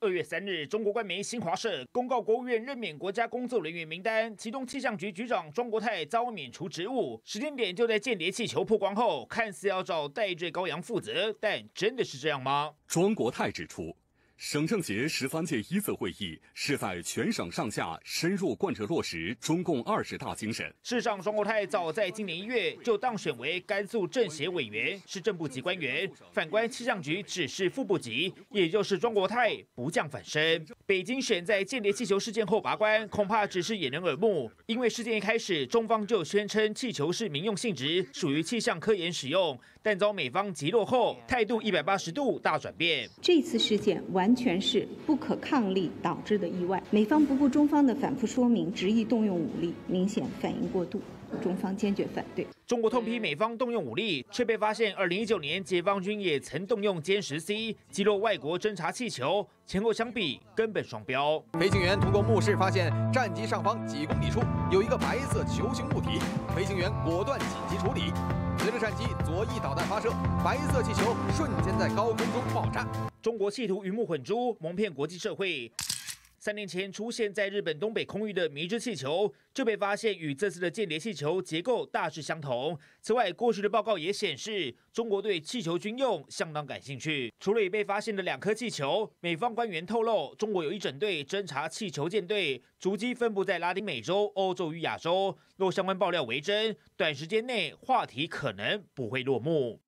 二月三日，中国官媒新华社公告，国务院任免国家工作人员名单，其中气象局局长庄国泰遭免除职务。时间点就在间谍气球曝光后，看似要找戴罪羔羊负责，但真的是这样吗？庄国泰指出。省政协十三届一次会议是在全省上下深入贯彻落实中共二十大精神。市长庄国泰早在今年一月就当选为甘肃政协委员，市政部级官员。反观气象局只是副部级，也就是庄国泰不降反升。北京选在间谍气球事件后拔关，恐怕只是掩人耳目。因为事件一开始，中方就宣称气球是民用性质，属于气象科研使用，但遭美方极落后态度一百八十度大转变。这次事件完。完全是不可抗力导致的意外，美方不顾中方的反复说明，执意动用武力，明显反应过度，中方坚决反对。中国痛批美方动用武力，却被发现，二零一九年解放军也曾动用歼十 C 击落外国侦察气球，前后相比，根本双标。飞行员通过目视发现战机上方几公里处有一个白色球形物体，飞行员果断紧急处理。随着战机左翼导弹发射，白色气球瞬间在高空中爆炸。中国企图鱼目混珠，蒙骗国际社会。三年前出现在日本东北空域的迷之气球就被发现与这次的间谍气球结构大致相同。此外，过去的报告也显示，中国对气球军用相当感兴趣。除了已被发现的两颗气球，美方官员透露，中国有一整队侦察气球舰队，足迹分布在拉丁美洲、欧洲与亚洲。若相关爆料为真，短时间内话题可能不会落幕。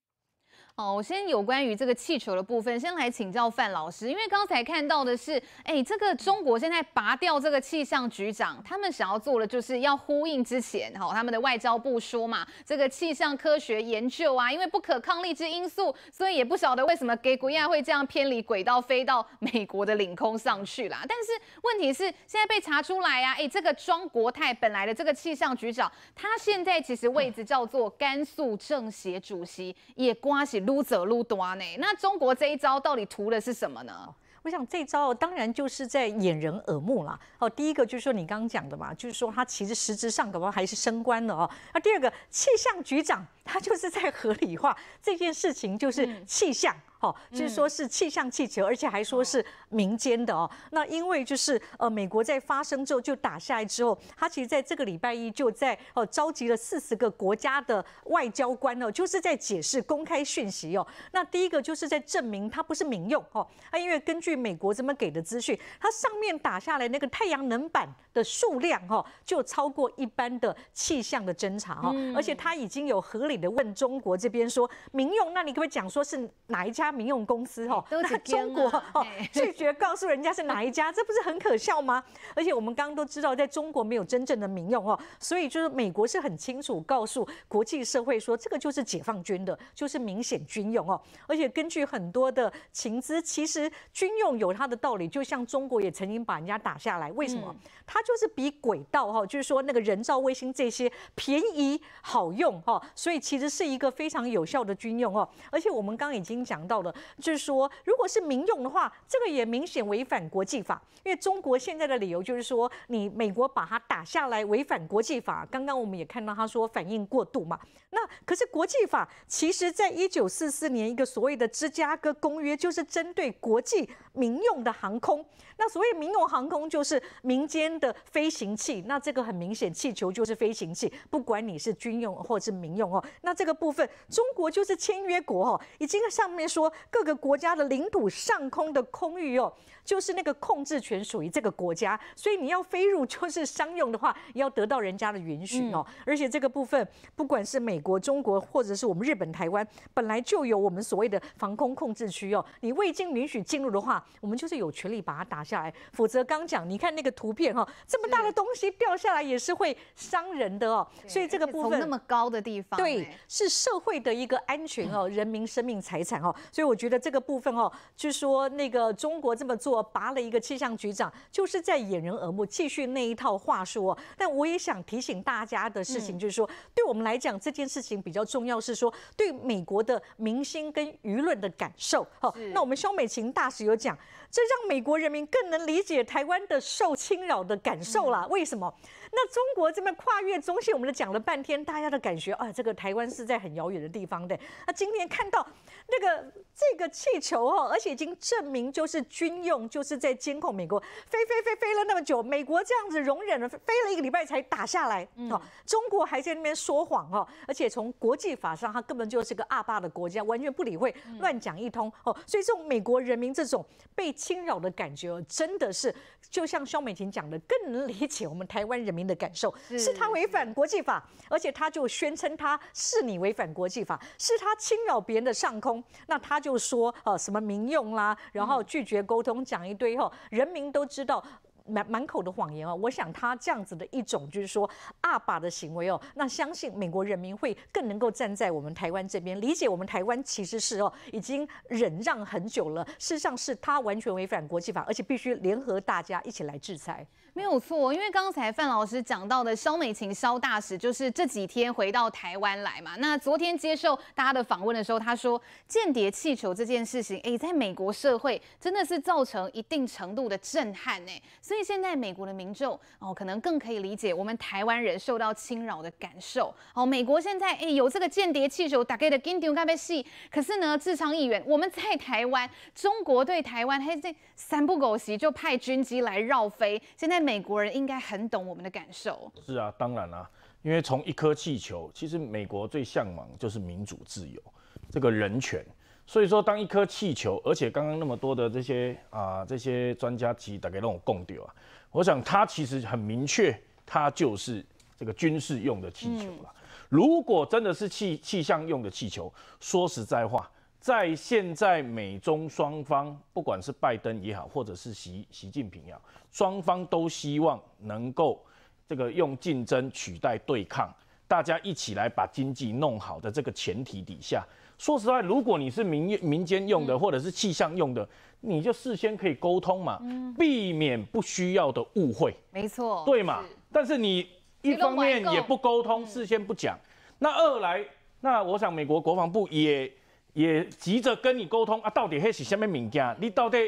好，先有关于这个气球的部分，先来请教范老师，因为刚才看到的是，哎，这个中国现在拔掉这个气象局长，他们想要做的就是要呼应之前，好，他们的外交部说嘛，这个气象科学研究啊，因为不可抗力之因素，所以也不晓得为什么 g a g u y 会这样偏离轨道飞到美国的领空上去啦。但是问题是，现在被查出来啊，哎，这个庄国泰本来的这个气象局长，他现在其实位置叫做甘肃政协主席，也瓜起。撸这撸端呢？那中国这一招到底图的是什么呢？我想这招当然就是在掩人耳目啦。哦，第一个就是说你刚刚讲的嘛，就是说他其实实质上的怕还是升官了哦。那第二个气象局长。他就是在合理化这件事情，就是气象哦，就是说是气象气球，而且还说是民间的哦。那因为就是呃，美国在发生之后就打下来之后，他其实在这个礼拜一就在哦召集了四十个国家的外交官哦，就是在解释公开讯息哦。那第一个就是在证明它不是民用哦，那因为根据美国这么给的资讯，它上面打下来那个太阳能板的数量哦，就超过一般的气象的侦查哦，而且它已经有合理。的问中国这边说民用，那你可不可以讲说是哪一家民用公司？哈，那中国哦，拒绝告诉人家是哪一家，这不是很可笑吗？而且我们刚刚都知道，在中国没有真正的民用哦，所以就是美国是很清楚告诉国际社会说，这个就是解放军的，就是明显军用哦。而且根据很多的情资，其实军用有它的道理。就像中国也曾经把人家打下来，为什么？它就是比轨道哈，就是说那个人造卫星这些便宜好用哈，所以。其实是一个非常有效的军用哦，而且我们刚刚已经讲到了，就是说如果是民用的话，这个也明显违反国际法。因为中国现在的理由就是说，你美国把它打下来违反国际法。刚刚我们也看到他说反应过度嘛。那可是国际法其实，在一九四四年一个所谓的芝加哥公约，就是针对国际民用的航空。那所谓民用航空就是民间的飞行器。那这个很明显，气球就是飞行器，不管你是军用或者是民用哦。那这个部分，中国就是签约国哦，已经上面说各个国家的领土上空的空域哦，就是那个控制权属于这个国家，所以你要飞入就是商用的话，要得到人家的允许哦。而且这个部分，不管是美国、中国或者是我们日本、台湾，本来就有我们所谓的防空控制区哦。你未经允许进入的话，我们就是有权利把它打下来。否则刚讲，你看那个图片哈，这么大的东西掉下来也是会伤人的哦。所以这个部分那么高的地方对。是社会的一个安全哦，人民生命财产哦，所以我觉得这个部分哦，就说那个中国这么做，拔了一个气象局长，就是在掩人耳目，继续那一套话术。但我也想提醒大家的事情，就是说，对我们来讲，这件事情比较重要是说，对美国的明星跟舆论的感受哦。那我们肖美琴大使有讲，这让美国人民更能理解台湾的受侵扰的感受啦。为什么？那中国这边跨越中线，我们都讲了半天，大家的感觉啊，这个台湾是在很遥远的地方的。那今天看到那个这个气球哦，而且已经证明就是军用，就是在监控美国。飞飞飞飞了那么久，美国这样子容忍了，飞了一个礼拜才打下来。哦，中国还在那边说谎哦，而且从国际法上，它根本就是个阿爸的国家，完全不理会，乱讲一通哦。所以这种美国人民这种被侵扰的感觉哦，真的是就像肖美琴讲的，更能理解我们台湾人民。您的感受是，他违反国际法，而且他就宣称他是你违反国际法，是他侵扰别人的上空，那他就说啊什么民用啦，然后拒绝沟通，讲一堆后，人民都知道满满口的谎言啊。我想他这样子的一种就是说阿爸的行为哦，那相信美国人民会更能够站在我们台湾这边，理解我们台湾其实是哦已经忍让很久了。事实上是他完全违反国际法，而且必须联合大家一起来制裁。没有错，因为刚才范老师讲到的肖美琴肖大使，就是这几天回到台湾来嘛。那昨天接受大家的访问的时候，他说间谍气球这件事情，哎，在美国社会真的是造成一定程度的震撼呢。所以现在美国的民众哦，可能更可以理解我们台湾人受到侵扰的感受哦。美国现在哎有这个间谍气球，打 Gindi 可是呢，智障议员我们在台湾，中国对台湾还在三不狗席就派军机来绕飞，现在美。美国人应该很懂我们的感受。是啊，当然啦，因为从一颗气球，其实美国最向往就是民主自由，这个人权。所以说，当一颗气球，而且刚刚那么多的这些啊，这些专家其实大概让我供掉啊，我想他其实很明确，它就是这个军事用的气球了。如果真的是气气象用的气球，说实在话。在现在美中双方，不管是拜登也好，或者是习习近平也好，双方都希望能够这个用竞争取代对抗，大家一起来把经济弄好的这个前提底下，说实话，如果你是民用民间用的，或者是气象用的，你就事先可以沟通嘛，避免不需要的误会。没错，对嘛？但是你一方面也不沟通，事先不讲，那二来，那我想美国国防部也。也急着跟你沟通啊，到底嘿是啥物物件？你到底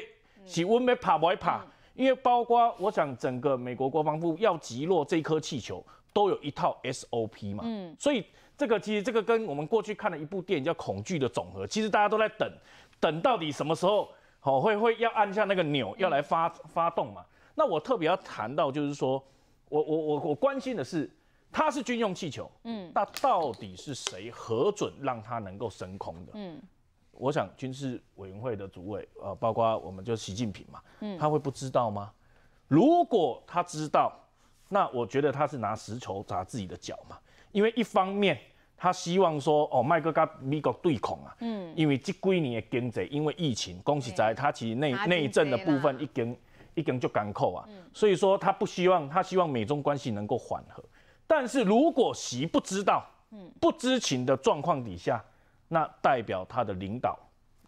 是稳未怕会怕？因为包括我想，整个美国国防部要击落这颗气球，都有一套 SOP 嘛。嗯，所以这个其实这个跟我们过去看了一部电影叫《恐惧的总和》，其实大家都在等，等到底什么时候好会会要按下那个钮要来发发动嘛？那我特别要谈到就是说我我我我关心的是。它是军用气球，嗯，那到底是谁核准让它能够升空的？嗯，我想军事委员会的主委，呃，包括我们就习近平嘛，嗯，他会不知道吗？如果他知道，那我觉得他是拿石球砸自己的脚嘛。因为一方面他希望说，哦，麦克跟美国对抗啊，嗯，因为这几年的经济，因为疫情，恭喜在他其实内内政的部分一根一根就干扣啊，所以说他不希望他希望美中关系能够缓和。但是如果习不知道，嗯，不知情的状况底下，那代表他的领导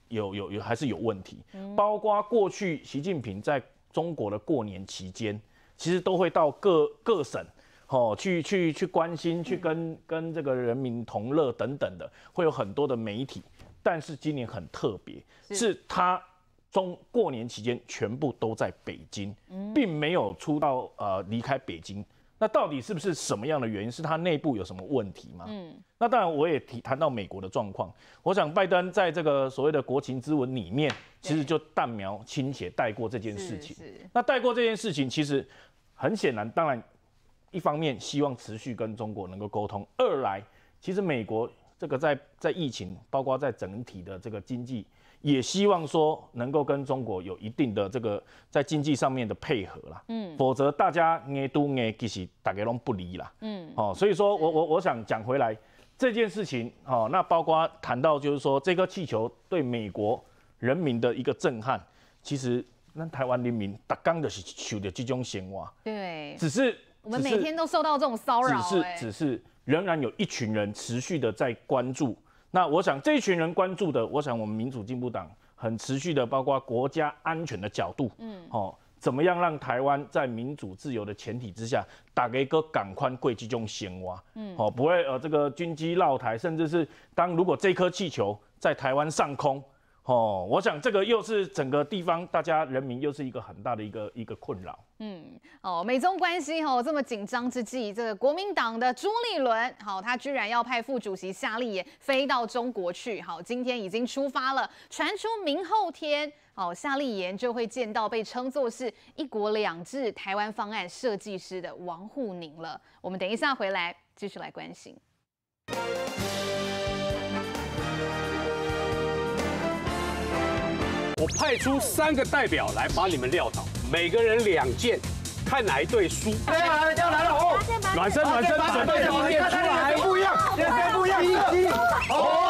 有有有还是有问题。包括过去习近平在中国的过年期间，其实都会到各各省，哦，去去去关心，去跟跟这个人民同乐等等的，会有很多的媒体。但是今年很特别，是他中过年期间全部都在北京，并没有出到呃离开北京。那到底是不是什么样的原因？是它内部有什么问题吗？嗯，那当然，我也提谈到美国的状况。我想，拜登在这个所谓的国情之文里面，其实就淡描轻写带过这件事情。是，那带过这件事情，其实很显然，当然一方面希望持续跟中国能够沟通，二来其实美国这个在在疫情，包括在整体的这个经济。也希望说能够跟中国有一定的这个在经济上面的配合啦，嗯，否则大家捏都其是大家拢不离啦，嗯，哦，所以说我我我想讲回来这件事情，哦，那包括谈到就是说这个气球对美国人民的一个震撼，其实那台湾人民大家都是受于这种闲话，对，只是我们每天都受到这种骚扰，只是只是仍然有一群人持续的在关注。那我想这一群人关注的，我想我们民主进步党很持续的，包括国家安全的角度，嗯，哦，怎么样让台湾在民主自由的前提之下，打一个港宽贵机中线哇，嗯，哦，不会呃这个军机绕台，甚至是当如果这颗气球在台湾上空。哦，我想这个又是整个地方大家人民又是一个很大的一个一个困扰。嗯，哦，美中关系哦这么紧张之际，这个国民党的朱立伦好，他居然要派副主席夏立言飞到中国去，好，今天已经出发了，传出明后天，哦，夏立言就会见到被称作是“一国两制”台湾方案设计师的王沪宁了。我们等一下回来继续来关心。我派出三个代表来把你们撂倒，每个人两件，看哪一队输。对啊，来了，来了！哦，暖身，暖身，准备好了，准出来，不一样，现在不一样，一击！